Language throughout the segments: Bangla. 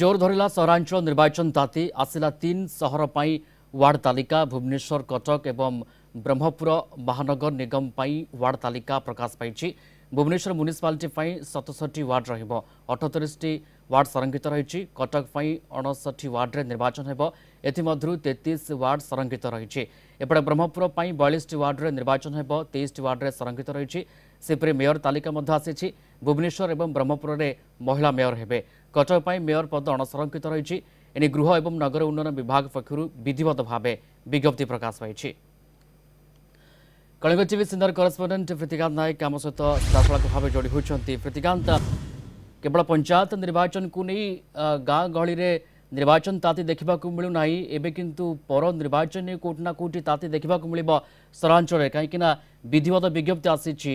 জোর ধরিলা সহরাঞ্চল নির্বাচন তাঁতি আসিলা তিন সহর পাই ওয়ার্ড তালিকা ভুবনেশ্বর কটক এবং ব্রহ্মপুর মহানগর নিগম পাই ওয়ার্ড তালিকা প্রকাশ পাইছি ভুবনেশ্বর মুনিসিপালিটি পাই সতষঠি ওয়ার্ড রহব অঠতিরিশটি ওয়ার্ড সংরক্ষিত রয়েছে কটক পাই অনষঠি ওয়ার্ডে নির্বাচন হব এথিমধ্যু তেত্রিশ ওয়ার্ড সংরক্ষিত রয়েছে এপটে ব্রহ্মপুর পাই বয়ালিশটি ওয়ার্ডে নির্বাচন হব তেইশটি ওয়ার্ডে সংরক্ষিত রয়েছে সেপরি মেয়র তালিকা মধ্যে আসিছে ভুবনেশ্বর এবং ব্রহ্মপুরের মহিলা মেয়র হবে কটক পাই মেয়র পদ অণসরঙ্কিত রয়েছে এনে গৃহ এবং নগর উন্নয়ন বিভাগ পক্ষ বিধিবদ্ধ ভাবে বিজ্ঞপ্তি প্রকাশ পাইছে Kalinga TV senior correspondent Pritikanta Nayak আম সহ সরাসরি ভাবে যোড়ি হয়েছেন প্রীতিকান্ত কেবল পঞ্চায়েত নির্বাচনকু নেই গাঁ গহলিরে ନିର୍ବାଚନ ତାତି ଦେଖିବାକୁ ମିଳୁନାହିଁ ଏବେ କିନ୍ତୁ ପର ନିର୍ବାଚନରେ କେଉଁଠି ନା କେଉଁଠି ତାତି ଦେଖିବାକୁ ମିଳିବ ସହରାଞ୍ଚଳରେ କାହିଁକିନା ବିଧିବଦ୍ଧ ବିଜ୍ଞପ୍ତି ଆସିଛି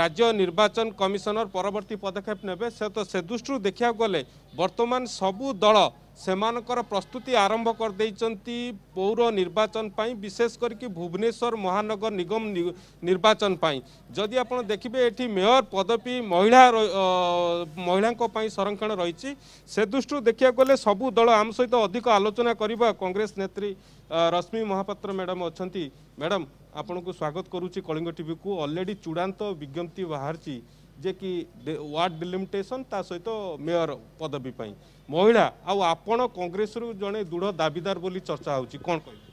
রাজ্য নির্বাচন কমিশনর পরবর্তী পদক্ষেপ নেবে সে তো সে দৃষ্টি দেখা গেলে বর্তমান সবু দল সেমানকর প্রস্তুতি আরম্ভ করেদেইছন্তি পৌর নির্বাচন পাই বিশেষ করি ভুবনেশ্বর মহানগর নিগম নির্বাচন পাই যদি আপনার দেখবে এটি মেয়র পদবী মহিলা মহিলা সংরক্ষণ রয়েছে সে দৃষ্টি দেখা গেলে সবু দল আম সহ অধিক আলোচনা করা কংগ্রেস নেত্রী রশ্মি মহাপাত্র ম্যাডাম অনেক ম্যাডাম ଆପଣଙ୍କୁ ସ୍ୱାଗତ କରୁଛି କଳିଙ୍ଗ ଟିଭିକୁ ଅଲରେଡ଼ି ଚୂଡ଼ାନ୍ତ ବିଜ୍ଞପ୍ତି ବାହାରିଛି ଯେ କି ୱାର୍ଡ଼ ଡିଲିମିଟେସନ୍ ତା ସହିତ ମେୟର ପଦବୀ ପାଇଁ ମହିଳା ଆଉ ଆପଣ କଂଗ୍ରେସରୁ ଜଣେ ଦୃଢ଼ ଦାବିଦାର ବୋଲି ଚର୍ଚ୍ଚା ହେଉଛି କ'ଣ କହିବେ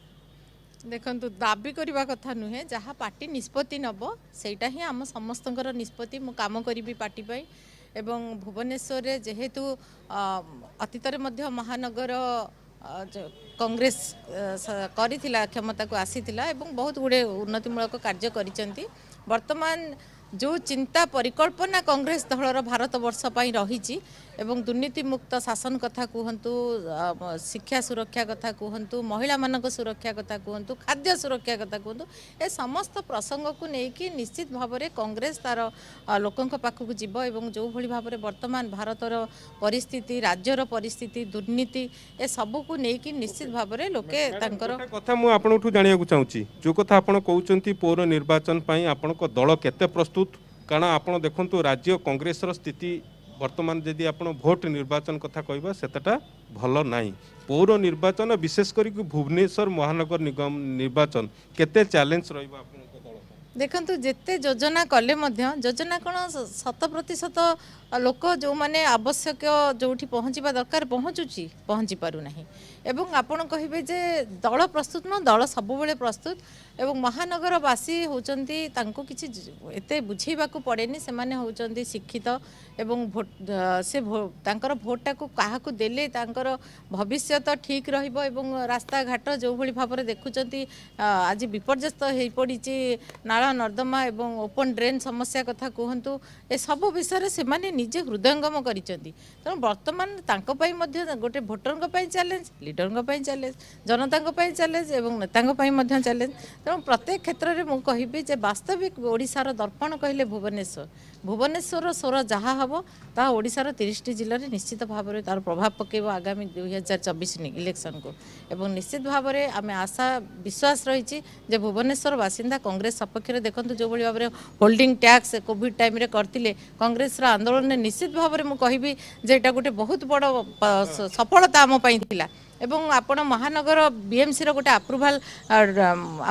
ଦେଖନ୍ତୁ ଦାବି କରିବା କଥା ନୁହେଁ ଯାହା ପାର୍ଟି ନିଷ୍ପତ୍ତି ନେବ ସେଇଟା ହିଁ ଆମ ସମସ୍ତଙ୍କର ନିଷ୍ପତ୍ତି ମୁଁ କାମ କରିବି ପାର୍ଟି ପାଇଁ ଏବଂ ଭୁବନେଶ୍ୱରରେ ଯେହେତୁ ଅତୀତରେ ମଧ୍ୟ ମହାନଗର কংগ্রেস করেছিলা ক্ষমতাকে আসিলা এবং বহুত গুড়ে উন্নতিমূলক কার্য করেছেন বর্তমান ଯେଉଁ ଚିନ୍ତା ପରିକଳ୍ପନା କଂଗ୍ରେସ ଦଳର ଭାରତବର୍ଷ ପାଇଁ ରହିଛି ଏବଂ ଦୁର୍ନୀତିମୁକ୍ତ ଶାସନ କଥା କୁହନ୍ତୁ ଶିକ୍ଷା ସୁରକ୍ଷା କଥା କୁହନ୍ତୁ ମହିଳାମାନଙ୍କ ସୁରକ୍ଷା କଥା କୁହନ୍ତୁ ଖାଦ୍ୟ ସୁରକ୍ଷା କଥା କୁହନ୍ତୁ ଏ ସମସ୍ତ ପ୍ରସଙ୍ଗକୁ ନେଇକି ନିଶ୍ଚିତ ଭାବରେ କଂଗ୍ରେସ ତା'ର ଲୋକଙ୍କ ପାଖକୁ ଯିବ ଏବଂ ଯେଉଁଭଳି ଭାବରେ ବର୍ତ୍ତମାନ ଭାରତର ପରିସ୍ଥିତି ରାଜ୍ୟର ପରିସ୍ଥିତି ଦୁର୍ନୀତି ଏସବୁକୁ ନେଇକି ନିଶ୍ଚିତ ଭାବରେ ଲୋକେ ତାଙ୍କର କଥା ମୁଁ ଆପଣଙ୍କଠୁ ଜାଣିବାକୁ ଚାହୁଁଛି ଯେଉଁ କଥା ଆପଣ କହୁଛନ୍ତି ପୌର ନିର୍ବାଚନ ପାଇଁ ଆପଣଙ୍କ ଦଳ କେତେ ପ୍ରସ୍ତୁତ କାରଣ ଆପଣ ଦେଖନ୍ତୁ ରାଜ୍ୟ କଂଗ୍ରେସର ସ୍ଥିତି ବର୍ତ୍ତମାନ ଯଦି ଆପଣ ଭୋଟ ନିର୍ବାଚନ କଥା କହିବା ସେତେଟା ଭଲ ନାହିଁ ପୌର ନିର୍ବାଚନ ବିଶେଷ କରିକି ଭୁବନେଶ୍ୱର ମହାନଗର ନିଗମ ନିର୍ବାଚନ କେତେ ଚ୍ୟାଲେଞ୍ଜ ରହିବ ଆପଣ ଦେଖନ୍ତୁ ଯେତେ ଯୋଜନା କଲେ ମଧ୍ୟ ଯୋଜନା କ'ଣ ଶତ ପ୍ରତିଶତ ଲୋକ ଯେଉଁମାନେ ଆବଶ୍ୟକ ଯେଉଁଠି ପହଞ୍ଚିବା ଦରକାର ପହଞ୍ଚୁଛି ପହଞ୍ଚି ପାରୁନାହିଁ ଏବଂ ଆପଣ କହିବେ ଯେ ଦଳ ପ୍ରସ୍ତୁତ ନୁହଁ ଦଳ ସବୁବେଳେ ପ୍ରସ୍ତୁତ ଏବଂ ମହାନଗରବାସୀ ହେଉଛନ୍ତି ତାଙ୍କୁ କିଛି ଏତେ ବୁଝେଇବାକୁ ପଡ଼େନି ସେମାନେ ହେଉଛନ୍ତି ଶିକ୍ଷିତ ଏବଂ ଭୋଟ ସେ ତାଙ୍କର ଭୋଟଟାକୁ କାହାକୁ ଦେଲେ ତାଙ୍କର ଭବିଷ୍ୟତ ଠିକ୍ ରହିବ ଏବଂ ରାସ୍ତାଘାଟ ଯେଉଁଭଳି ଭାବରେ ଦେଖୁଛନ୍ତି ଆଜି ବିପର୍ଯ୍ୟସ୍ତ ହୋଇପଡ଼ିଛି ନାଳ নালা নর্দমা এবং ওপন ড্রেন সমস্যা কথা কুহতু এসব বিষয়ে সে নিজে হৃদয়ঙ্গম করেছেন তেমন বর্তমান তাঁপাই গোটে ভোটরঙ্ চ্যালেঞ্জ লিডরঙ্ চ্যালেঞ্জ জনতা চ্যালেঞ্জ এবং নেতা চ্যালেঞ্জ তেমন প্রত্যেক ক্ষেত্রে মু কহবি যে বাস্তবিক ওড়িশার দর্পণ কহিলে ভুবনেশ্বর ভুবনেশ্বর স্বর যা হব তা ওড়িশার তিরিশটি জেলায় নিশ্চিত ভাবে তার প্রভাব পকাইব আগামী দুই হাজার চবিশ ইলেকশনকু এবং নিশ্চিত ভাবে আমি আশা বিশ্বাস রয়েছে যে ভুবনেশ্বর বাসিন্দা কংগ্রেস সপক্ষে ପକ୍ଷରେ ଦେଖନ୍ତୁ ଯେଉଁଭଳି ଭାବରେ ହୋଲ୍ଡିଂ ଟ୍ୟାକ୍ସ କୋଭିଡ୍ ଟାଇମ୍ରେ କରିଥିଲେ କଂଗ୍ରେସର ଆନ୍ଦୋଳନରେ ନିଶ୍ଚିତ ଭାବରେ ମୁଁ କହିବି ଯେ ଏଇଟା ଗୋଟେ ବହୁତ ବଡ଼ ସଫଳତା ଆମ ପାଇଁ ଥିଲା এবং আপনার মহানগর বিএমসির গোটে আপ্রুভাল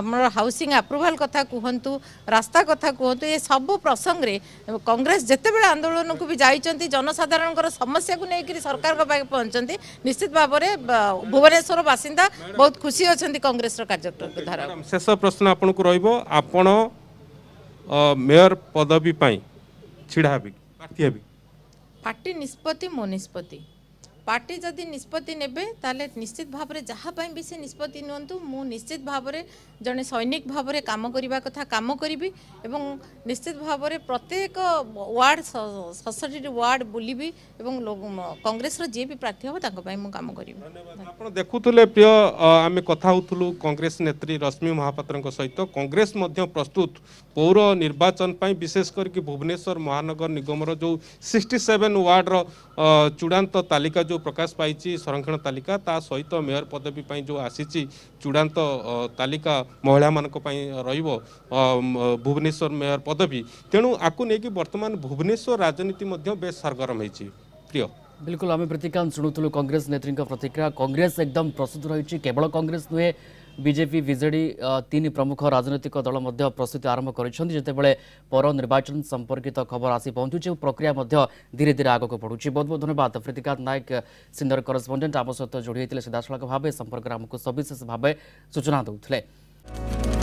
আমার হাউসিং আপ্রুভাল কথা কুহতু রাস্তা কথা কুহতু এ সব প্রসঙ্গে কংগ্রেস যেতবে আন্দোলনকু বি যাই জনসাধারণকর সমস্যাকে নিয়ে সরকার পৌঁছান নিশ্চিত ভাবে ভুবনেশ্বর বাসিন্দা বহু খুশি অনেক কংগ্রেসর কার্যক্রম ধারা শেষ প্রশ্ন আপনার রহব আপনার মেয়র পদবী পাই ছিড়া হবি প্রার্থী হবি পার্টি নিষ্পতি মো নিষ্পতি পার্টি যদি নিষ্পতি নেবে তাহলে নিশ্চিত ভাবে যাহাপাই বি সে নিষ্পতি নিয়ন্তু মু নিশ্চিত ভাবে জনে সৈনিক ভাবে কাম করা কথা কাম করবি এবং নিশ্চিত ভাবে প্রত্যেক ওয়ার্ড ছষঠিটি ওয়ার্ড বুলিবি এবং কংগ্রেসর যে বি প্রার্থী হব তাঁপাই মু কাম করবি আপনার দেখুলে প্রিয় আমি কথা হোলু কংগ্রেস নেত্রী রশ্মি মহাপাত্র সহিত কংগ্রেস মধ্য প্রস্তুত পৌর নির্বাচন পাই বিশেষ করি ভুবনেশ্বর মহানগর নিগমর যে সিক্সটি সেভেন ওয়ার্ডর চূড়ান্ত তালিকা যে ଯେଉଁ ପ୍ରକାଶ ପାଇଛି ସଂରକ୍ଷଣ ତାଲିକା ତା ସହିତ ମେୟର ପଦବୀ ପାଇଁ ଯେଉଁ ଆସିଛି ଚୂଡ଼ାନ୍ତ ତାଲିକା ମହିଳାମାନଙ୍କ ପାଇଁ ରହିବ ଭୁବନେଶ୍ୱର ମେୟର ପଦବୀ ତେଣୁ ଆକୁ ନେଇକି ବର୍ତ୍ତମାନ ଭୁବନେଶ୍ୱର ରାଜନୀତି ମଧ୍ୟ ବେଶ୍ ସରଗରମ ହେଇଛି ପ୍ରିୟ ବିଲକୁଲ ଆମେ ପ୍ରୀତିକାନ୍ତ ଶୁଣୁଥିଲୁ କଂଗ୍ରେସ ନେତ୍ରୀଙ୍କ ପ୍ରତିକ୍ରିୟା କଂଗ୍ରେସ ଏକଦମ ପ୍ରସ୍ତୁତ ରହିଛି କେବଳ କଂଗ୍ରେସ ନୁହେଁ ବିଜେପି ବିଜେଡି ତିନି ପ୍ରମୁଖ ରାଜନୈତିକ ଦଳ ମଧ୍ୟ ପ୍ରସ୍ତୁତି ଆରମ୍ଭ କରିଛନ୍ତି ଯେତେବେଳେ ପର ନିର୍ବାଚନ ସମ୍ପର୍କିତ ଖବର ଆସି ପହଞ୍ଚୁଛି ଓ ପ୍ରକ୍ରିୟା ମଧ୍ୟ ଧୀରେ ଧୀରେ ଆଗକୁ ବଢ଼ୁଛି ବହୁତ ବହୁତ ଧନ୍ୟବାଦ ପ୍ରୀତିକାନ୍ତ ନାୟକ ସିନିୟର କରସ୍ପଣ୍ଡେଣ୍ଟ ଆମ ସହିତ ଯୋଡ଼ି ହୋଇଥିଲେ ସିଧାସଳଖ ଭାବେ ଏ ସମ୍ପର୍କରେ ଆମକୁ ସବିଶେଷ ଭାବେ ସୂଚନା ଦେଉଥିଲେ